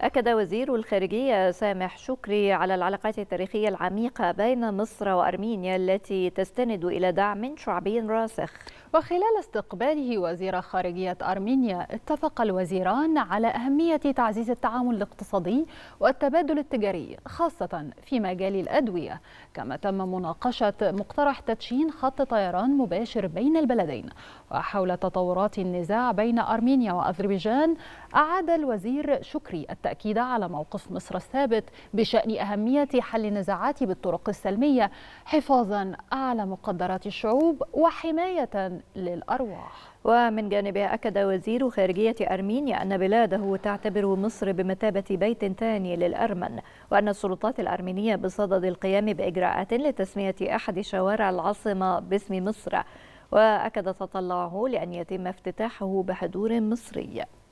أكد وزير الخارجية سامح شكري على العلاقات التاريخية العميقة بين مصر وأرمينيا التي تستند إلى دعم شعبي راسخ وخلال استقباله وزير خارجية أرمينيا اتفق الوزيران على أهمية تعزيز التعاون الاقتصادي والتبادل التجاري خاصة في مجال الأدوية كما تم مناقشة مقترح تدشين خط طيران مباشر بين البلدين وحول تطورات النزاع بين أرمينيا وأذربيجان أعاد الوزير شكري التأكيد التأكيد على موقف مصر الثابت بشأن أهمية حل النزاعات بالطرق السلمية حفاظا على مقدرات الشعوب وحماية للأرواح ومن جانبها أكد وزير خارجية أرمينيا أن بلاده تعتبر مصر بمثابة بيت ثاني للأرمن وأن السلطات الأرمينية بصدد القيام بإجراءات لتسمية أحد شوارع العاصمة باسم مصر وأكد تطلعه لأن يتم افتتاحه بحضور مصري